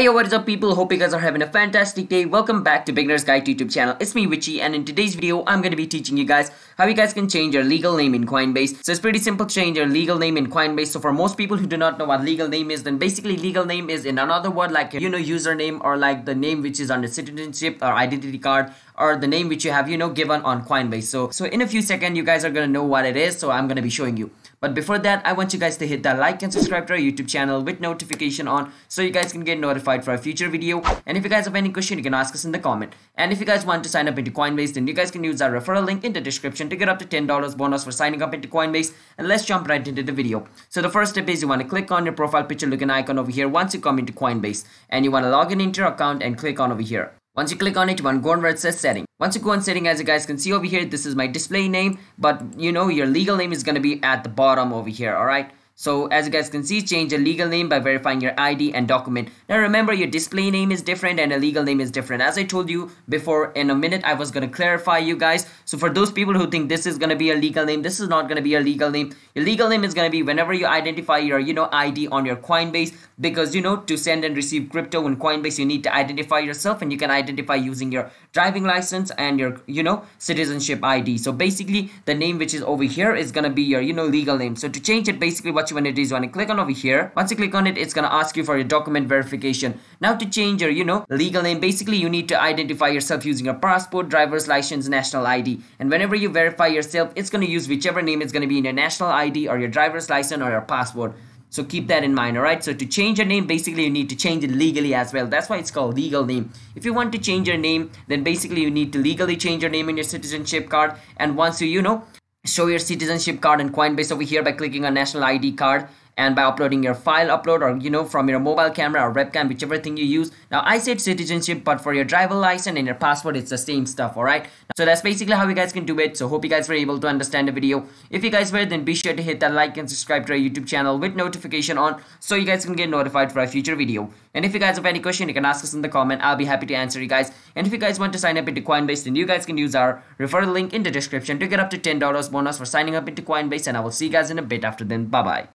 Hey what is up people, hope you guys are having a fantastic day. Welcome back to Beginner's Guide to YouTube channel. It's me Witchy, and in today's video I'm going to be teaching you guys how you guys can change your legal name in Coinbase. So it's pretty simple to change your legal name in Coinbase. So for most people who do not know what legal name is, then basically legal name is in another word like you know username or like the name which is on the citizenship or identity card or the name which you have you know given on Coinbase. So so in a few seconds you guys are going to know what it is so I'm going to be showing you. But before that, I want you guys to hit that like and subscribe to our YouTube channel with notification on so you guys can get notified for our future video. And if you guys have any question, you can ask us in the comment. And if you guys want to sign up into Coinbase, then you guys can use our referral link in the description to get up to $10 bonus for signing up into Coinbase. And let's jump right into the video. So the first step is you want to click on your profile picture looking icon over here once you come into Coinbase. And you want to log in into your account and click on over here. Once you click on it, you want to go on where it says setting. Once you go on setting, as you guys can see over here, this is my display name, but you know your legal name is going to be at the bottom over here, alright? So as you guys can see, change the legal name by verifying your ID and document. Now remember your display name is different and a legal name is different. As I told you before in a minute, I was going to clarify you guys. So for those people who think this is going to be a legal name, this is not going to be a legal name. Your legal name is going to be whenever you identify your, you know, ID on your Coinbase because, you know, to send and receive crypto in Coinbase, you need to identify yourself and you can identify using your driving license and your, you know, citizenship ID. So basically the name which is over here is going to be your, you know, legal name. So to change it, basically what when it is wanna click on over here once you click on it it's gonna ask you for your document verification now to change your you know legal name basically you need to identify yourself using your passport driver's license national id and whenever you verify yourself it's gonna use whichever name it's gonna be in your national id or your driver's license or your passport so keep that in mind, alright? So to change your name, basically you need to change it legally as well. That's why it's called legal name. If you want to change your name, then basically you need to legally change your name in your citizenship card. And once you, you know, show your citizenship card and Coinbase over here by clicking on national ID card and by uploading your file upload or you know from your mobile camera or webcam whichever thing you use now i said citizenship but for your driver license and your passport it's the same stuff all right so that's basically how you guys can do it so hope you guys were able to understand the video if you guys were then be sure to hit that like and subscribe to our youtube channel with notification on so you guys can get notified for our future video and if you guys have any question you can ask us in the comment i'll be happy to answer you guys and if you guys want to sign up into coinbase then you guys can use our referral link in the description to get up to $10 bonus for signing up into coinbase and i will see you guys in a bit after then bye bye